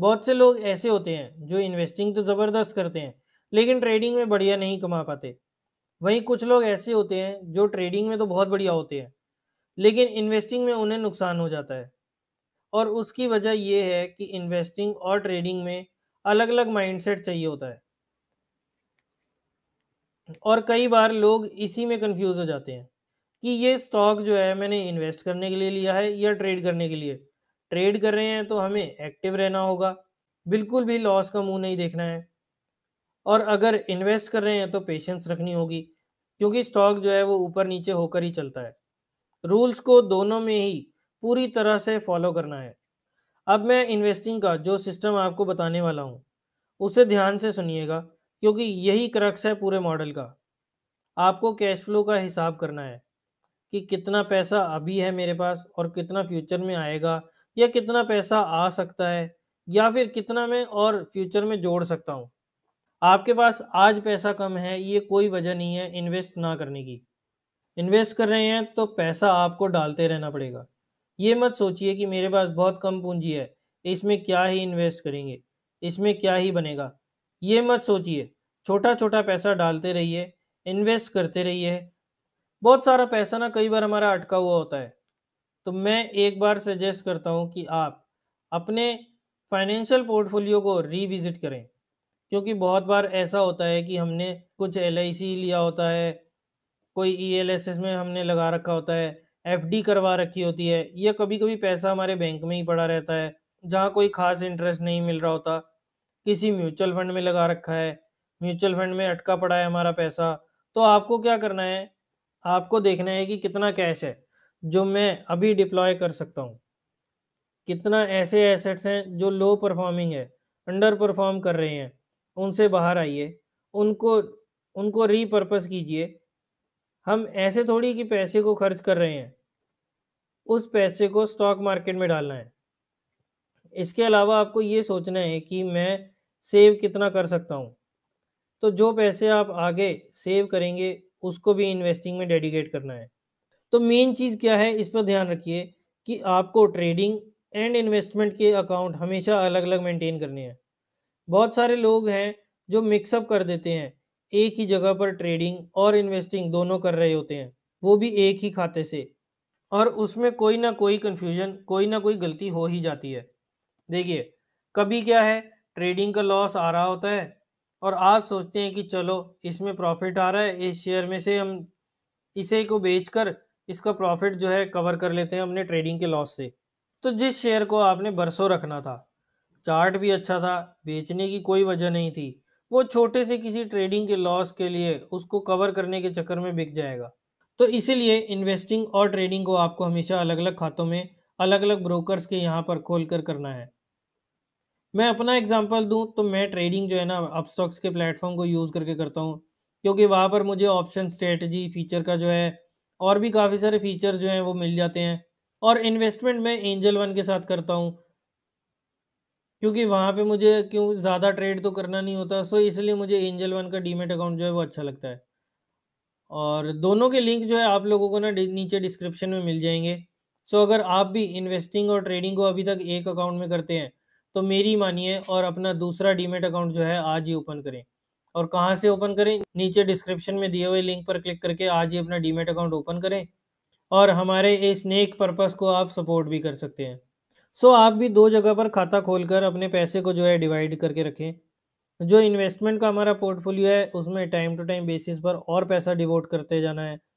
बहुत से लोग ऐसे होते हैं जो इन्वेस्टिंग तो ज़बरदस्त करते हैं लेकिन ट्रेडिंग में बढ़िया नहीं कमा पाते वहीं कुछ लोग ऐसे होते हैं जो ट्रेडिंग में तो बहुत बढ़िया होते हैं लेकिन इन्वेस्टिंग में उन्हें नुकसान हो जाता है और उसकी वजह यह है कि इन्वेस्टिंग और ट्रेडिंग में अलग अलग माइंडसेट चाहिए होता है और कई बार लोग इसी में कंफ्यूज हो जाते हैं कि ये स्टॉक जो है मैंने इन्वेस्ट करने के लिए लिया है या ट्रेड करने के लिए ट्रेड कर रहे हैं तो हमें एक्टिव रहना होगा बिल्कुल भी लॉस का मुंह नहीं देखना है और अगर इन्वेस्ट कर रहे हैं तो पेशेंस रखनी होगी क्योंकि स्टॉक जो है वो ऊपर नीचे होकर ही चलता है रूल्स को दोनों में ही पूरी तरह से फॉलो करना है अब मैं इन्वेस्टिंग का जो सिस्टम आपको बताने वाला हूँ उसे ध्यान से सुनिएगा क्योंकि यही क्रक्स है पूरे मॉडल का आपको कैश फ्लो का हिसाब करना है कि कितना पैसा अभी है मेरे पास और कितना फ्यूचर में आएगा या कितना पैसा आ सकता है या फिर कितना मैं और फ्यूचर में जोड़ सकता हूँ आपके पास आज पैसा कम है ये कोई वजह नहीं है इन्वेस्ट ना करने की इन्वेस्ट कर रहे हैं तो पैसा आपको डालते रहना पड़ेगा ये मत सोचिए कि मेरे पास बहुत कम पूंजी है इसमें क्या ही इन्वेस्ट करेंगे इसमें क्या ही बनेगा ये मत सोचिए छोटा छोटा पैसा डालते रहिए इन्वेस्ट करते रहिए बहुत सारा पैसा ना कई बार हमारा अटका हुआ होता है तो मैं एक बार सजेस्ट करता हूं कि आप अपने फाइनेंशियल पोर्टफोलियो को रीविज़िट करें क्योंकि बहुत बार ऐसा होता है कि हमने कुछ एल लिया होता है कोई ई e में हमने लगा रखा होता है एफ करवा रखी होती है या कभी कभी पैसा हमारे बैंक में ही पड़ा रहता है जहाँ कोई खास इंटरेस्ट नहीं मिल रहा होता किसी म्यूचुअल फंड में लगा रखा है म्यूचुअल फंड में अटका पड़ा है हमारा पैसा तो आपको क्या करना है आपको देखना है कि कितना कैश है जो मैं अभी डिप्लॉय कर सकता हूँ कितना ऐसे एसेट्स हैं जो लो परफॉर्मिंग है अंडर परफॉर्म कर रहे हैं उनसे बाहर आइए उनको उनको रीपर्पस कीजिए हम ऐसे थोड़ी कि पैसे को खर्च कर रहे हैं उस पैसे को स्टॉक मार्केट में डालना है इसके अलावा आपको ये सोचना है कि मैं सेव कितना कर सकता हूँ तो जो पैसे आप आगे सेव करेंगे उसको भी इन्वेस्टिंग में डेडिकेट करना है तो मेन चीज़ क्या है इस पर ध्यान रखिए कि आपको ट्रेडिंग एंड इन्वेस्टमेंट के अकाउंट हमेशा अलग अलग मेंटेन करने हैं बहुत सारे लोग हैं जो मिक्सअप कर देते हैं एक ही जगह पर ट्रेडिंग और इन्वेस्टिंग दोनों कर रहे होते हैं वो भी एक ही खाते से और उसमें कोई ना कोई कन्फ्यूजन कोई ना कोई गलती हो ही जाती है देखिए कभी क्या है ट्रेडिंग का लॉस आ रहा होता है और आप सोचते हैं कि चलो इसमें प्रॉफिट आ रहा है इस शेयर में से हम इसे को बेचकर इसका प्रॉफिट जो है कवर कर लेते हैं अपने ट्रेडिंग के लॉस से तो जिस शेयर को आपने बरसों रखना था चार्ट भी अच्छा था बेचने की कोई वजह नहीं थी वो छोटे से किसी ट्रेडिंग के लॉस के लिए उसको कवर करने के चक्कर में बिक जाएगा तो इसीलिए इन्वेस्टिंग और ट्रेडिंग को आपको हमेशा अलग अलग खातों में अलग अलग ब्रोकर्स के यहाँ पर खोल कर करना है मैं अपना एग्जांपल दूँ तो मैं ट्रेडिंग जो है ना अपस्टॉक्स के प्लेटफॉर्म को यूज़ करके करता हूँ क्योंकि वहाँ पर मुझे ऑप्शन स्ट्रेटजी फीचर का जो है और भी काफ़ी सारे फीचर जो हैं वो मिल जाते हैं और इन्वेस्टमेंट मैं एंजल वन के साथ करता हूँ क्योंकि वहाँ पे मुझे क्यों ज़्यादा ट्रेड तो करना नहीं होता सो इसलिए मुझे एंजल वन का डीमेट अकाउंट जो है वो अच्छा लगता है और दोनों के लिंक जो है आप लोगों को ना नीचे डिस्क्रिप्शन में मिल जाएंगे सो अगर आप भी इन्वेस्टिंग और ट्रेडिंग को अभी तक एक अकाउंट में करते हैं तो मेरी मानिए और अपना दूसरा डीमेट अकाउंट जो है आज ही ओपन करें और कहाँ से ओपन करें नीचे डिस्क्रिप्शन में दिए हुए लिंक पर क्लिक करके आज ही अपना डीमेट अकाउंट ओपन करें और हमारे इस नेक पर्पज़ को आप सपोर्ट भी कर सकते हैं सो so, आप भी दो जगह पर खाता खोलकर अपने पैसे को जो है डिवाइड करके रखें जो इन्वेस्टमेंट का हमारा पोर्टफोलियो है उसमें टाइम टू टाइम बेसिस पर और पैसा डिवोट करते जाना है